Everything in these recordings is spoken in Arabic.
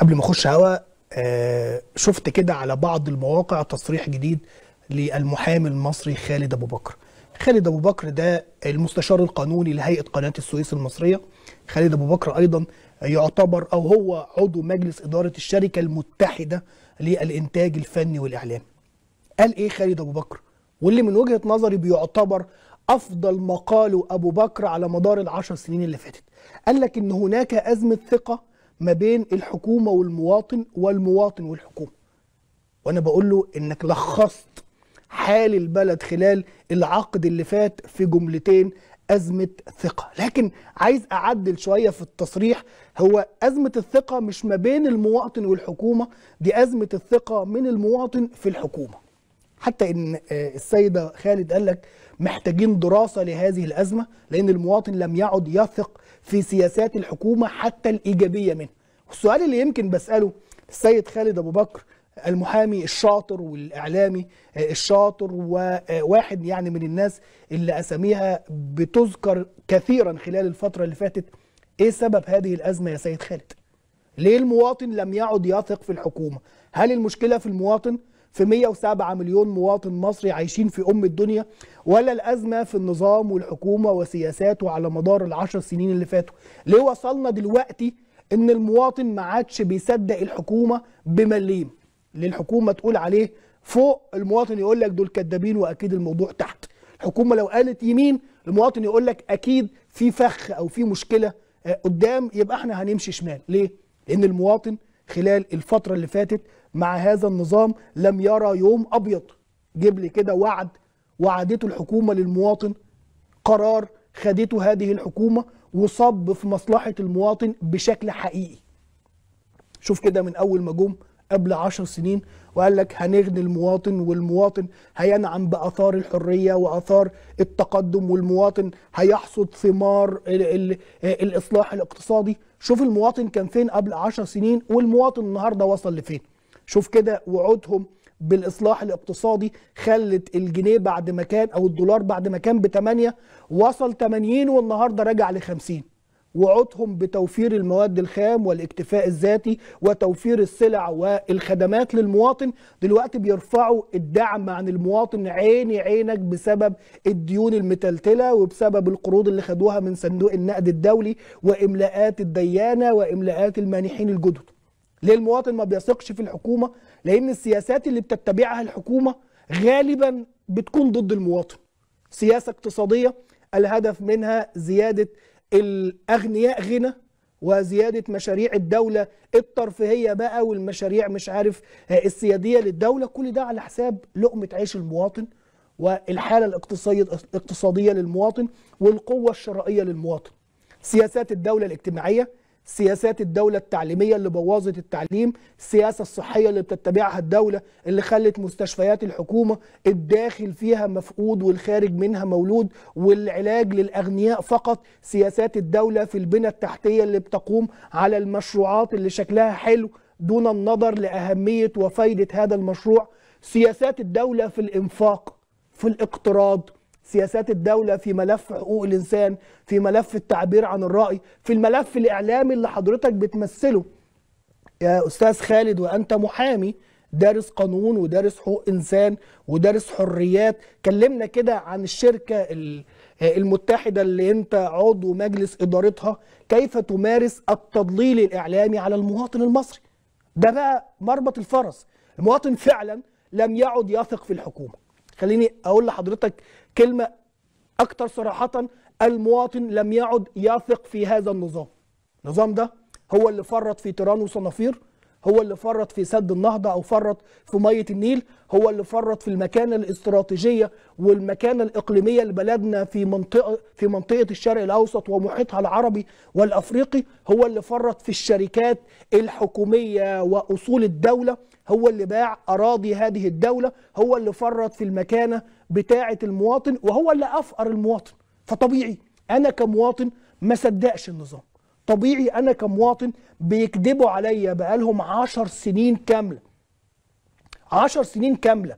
قبل ما اخش هوا آه، شفت كده على بعض المواقع تصريح جديد للمحامي المصري خالد ابو بكر خالد ابو بكر ده المستشار القانوني لهيئه قناه السويس المصريه خالد ابو بكر ايضا يعتبر او هو عضو مجلس اداره الشركه المتحده للانتاج الفني والاعلامي قال ايه خالد ابو بكر واللي من وجهه نظري بيعتبر افضل مقاله ابو بكر على مدار العشر سنين اللي فاتت قال لك ان هناك ازمه ثقه ما بين الحكومه والمواطن والمواطن والحكومه وانا بقول له انك لخصت حال البلد خلال العقد اللي فات في جملتين أزمة ثقة لكن عايز أعدل شوية في التصريح هو أزمة الثقة مش ما بين المواطن والحكومة دي أزمة الثقة من المواطن في الحكومة حتى إن آه، السيدة خالد قال لك محتاجين دراسة لهذه الأزمة لأن المواطن لم يعد يثق في سياسات الحكومة حتى الإيجابية منها السؤال اللي يمكن بسأله السيد خالد أبو بكر المحامي الشاطر والإعلامي الشاطر وواحد يعني من الناس اللي أساميها بتذكر كثيرا خلال الفترة اللي فاتت إيه سبب هذه الأزمة يا سيد خالد؟ ليه المواطن لم يعد يثق في الحكومة؟ هل المشكلة في المواطن؟ في 107 مليون مواطن مصري عايشين في أم الدنيا ولا الأزمة في النظام والحكومة وسياساته على مدار العشر سنين اللي فاتوا ليه وصلنا دلوقتي إن المواطن ما عادش بيصدق الحكومة بمليم للحكومة الحكومة تقول عليه فوق المواطن يقول لك دول كدابين وأكيد الموضوع تحت الحكومة لو قالت يمين المواطن يقول لك أكيد في فخ أو في مشكلة آه، قدام يبقى احنا هنمشي شمال ليه؟ لأن المواطن خلال الفترة اللي فاتت مع هذا النظام لم يرى يوم أبيض جيب لي كده وعد وعدته الحكومة للمواطن قرار خدته هذه الحكومة وصب في مصلحة المواطن بشكل حقيقي شوف كده من أول ما جم قبل عشر سنين وقال لك هنغني المواطن والمواطن هينعم بأثار الحرية وأثار التقدم والمواطن هيحصد ثمار الإصلاح الاقتصادي شوف المواطن كان فين قبل 10 سنين والمواطن النهارده وصل لفين شوف كده وعودهم بالاصلاح الاقتصادي خلت الجنيه بعد ما كان او الدولار بعد ما كان ب 8 وصل 80 والنهارده رجع ل 50 وعودهم بتوفير المواد الخام والاكتفاء الذاتي وتوفير السلع والخدمات للمواطن دلوقتي بيرفعوا الدعم عن المواطن عيني عينك بسبب الديون المتلتلة وبسبب القروض اللي خدوها من صندوق النقد الدولي وإملاءات الديانة وإملاءات المانحين الجدد ليه المواطن ما بيثقش في الحكومة لأن السياسات اللي بتتبعها الحكومة غالبا بتكون ضد المواطن سياسة اقتصادية الهدف منها زيادة الأغنياء غنى وزيادة مشاريع الدولة الترفيهية بقى والمشاريع مش عارف آه، السيادية للدولة كل ده على حساب لقمة عيش المواطن والحالة الاقتصادية للمواطن والقوة الشرائية للمواطن سياسات الدولة الاجتماعية سياسات الدولة التعليمية اللي بوظت التعليم السياسة الصحية اللي بتتبعها الدولة اللي خلت مستشفيات الحكومة الداخل فيها مفقود والخارج منها مولود والعلاج للأغنياء فقط سياسات الدولة في البنى التحتية اللي بتقوم على المشروعات اللي شكلها حلو دون النظر لأهمية وفايدة هذا المشروع سياسات الدولة في الإنفاق في الاقتراض سياسات الدولة في ملف حقوق الإنسان في ملف التعبير عن الرأي في الملف الإعلامي اللي حضرتك بتمثله يا أستاذ خالد وأنت محامي دارس قانون ودارس حقوق إنسان ودارس حريات كلمنا كده عن الشركة المتحدة اللي أنت عضو مجلس إدارتها كيف تمارس التضليل الإعلامي على المواطن المصري ده بقى مربط الفرس المواطن فعلا لم يعد يثق في الحكومة خليني اقول لحضرتك كلمه اكثر صراحه المواطن لم يعد يثق في هذا النظام النظام ده هو اللي فرط في تيران وصنافير هو اللي فرط في سد النهضة أو فرط في مية النيل هو اللي فرط في المكانة الاستراتيجية والمكانة الإقليمية لبلدنا في منطقة في منطقة الشرق الأوسط ومحيطها العربي والأفريقي هو اللي فرط في الشركات الحكومية وأصول الدولة هو اللي باع أراضي هذه الدولة هو اللي فرط في المكانة بتاعة المواطن وهو اللي أفقر المواطن فطبيعي أنا كمواطن ما صدقش النظام طبيعي أنا كمواطن بيكذبوا عليا بقالهم عشر سنين كاملة عشر سنين كاملة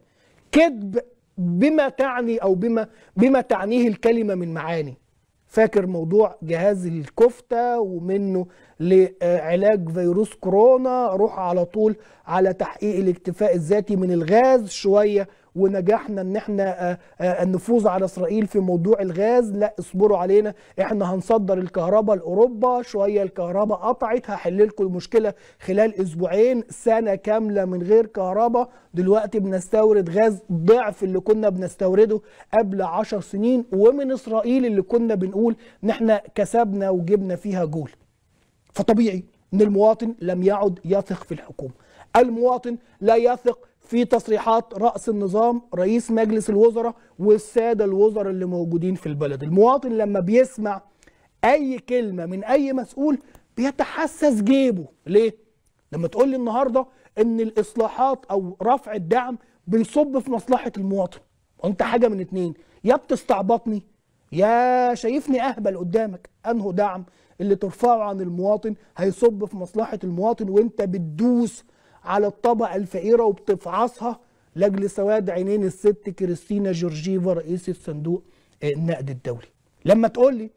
كذب بما تعني أو بما بما تعنيه الكلمة من معاني فاكر موضوع جهاز الكفتة ومنه لعلاج فيروس كورونا روح على طول على تحقيق الاكتفاء الذاتي من الغاز شوية ونجحنا ان احنا النفوذ آه، آه، على اسرائيل في موضوع الغاز لا اصبروا علينا احنا هنصدر الكهرباء لاوروبا شويه الكهرباء قطعت هحل لكم المشكله خلال اسبوعين سنه كامله من غير كهرباء دلوقتي بنستورد غاز ضعف اللي كنا بنستورده قبل 10 سنين ومن اسرائيل اللي كنا بنقول ان احنا كسبنا وجبنا فيها جول فطبيعي ان المواطن لم يعد يثق في الحكومه المواطن لا يثق في تصريحات رأس النظام رئيس مجلس الوزراء والسادة الوزراء اللي موجودين في البلد المواطن لما بيسمع أي كلمة من أي مسؤول بيتحسس جيبه ليه؟ لما تقول لي النهاردة إن الإصلاحات أو رفع الدعم بيصب في مصلحة المواطن وأنت حاجة من اتنين يا بتستعبطني يا شايفني أهبل قدامك أنه دعم اللي ترفعه عن المواطن هيصب في مصلحة المواطن وأنت بتدوس على الطبقة الفقيرة وبتفعصها لاجل سواد عينين الست كريستينا جورجيفا رئيس الصندوق النقد الدولي لما تقول لي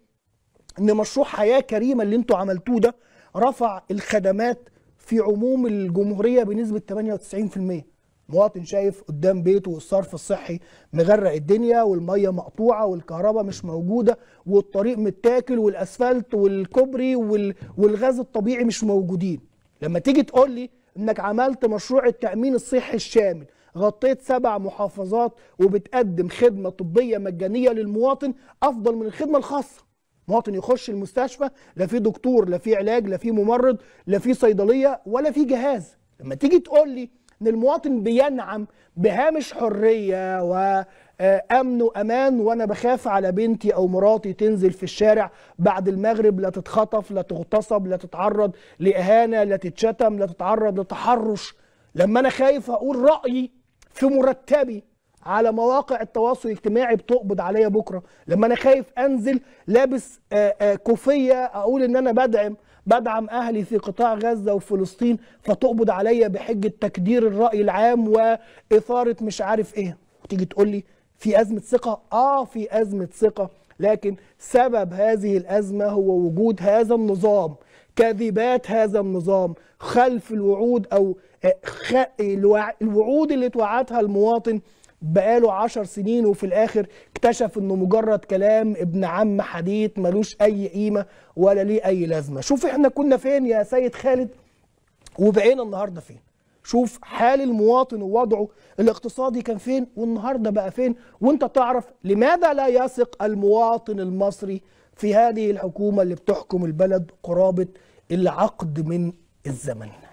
ان مشروع حياه كريمه اللي انتوا عملتوه ده رفع الخدمات في عموم الجمهوريه بنسبه 98% مواطن شايف قدام بيته والصرف الصحي مغرق الدنيا والميه مقطوعه والكهرباء مش موجوده والطريق متاكل والاسفلت والكوبري والغاز الطبيعي مش موجودين لما تيجي تقول لي انك عملت مشروع التامين الصحي الشامل غطيت سبع محافظات وبتقدم خدمه طبيه مجانيه للمواطن افضل من الخدمه الخاصه مواطن يخش المستشفى لا في دكتور لا في علاج لا في ممرض لا في صيدليه ولا في جهاز لما تيجي تقول لي ان المواطن بينعم بهامش حريه و آه، امن وامان وانا بخاف على بنتي او مراتي تنزل في الشارع بعد المغرب لا تتخطف لا تغتصب لا تتعرض لاهانه لا تتشتم لا تتعرض لتحرش لما انا خايف اقول رايي في مرتبي على مواقع التواصل الاجتماعي بتقبض عليا بكره لما انا خايف انزل لابس آه، آه، كوفيه اقول ان انا بدعم بدعم اهلي في قطاع غزه وفلسطين فتقبض عليا بحجه تكدير الراي العام واثاره مش عارف ايه وتيجي تقول لي في أزمة ثقة؟ آه في أزمة ثقة لكن سبب هذه الأزمة هو وجود هذا النظام كذبات هذا النظام خلف الوعود أو آه، الوعود اللي توعدها المواطن بقاله عشر سنين وفي الآخر اكتشف أنه مجرد كلام ابن عم حديث ملوش أي قيمة ولا ليه أي لازمة شوف احنا كنا فين يا سيد خالد وبقينا النهاردة فين شوف حال المواطن ووضعه الاقتصادي كان فين والنهارده بقى فين وانت تعرف لماذا لا يثق المواطن المصري في هذه الحكومه اللي بتحكم البلد قرابه العقد من الزمن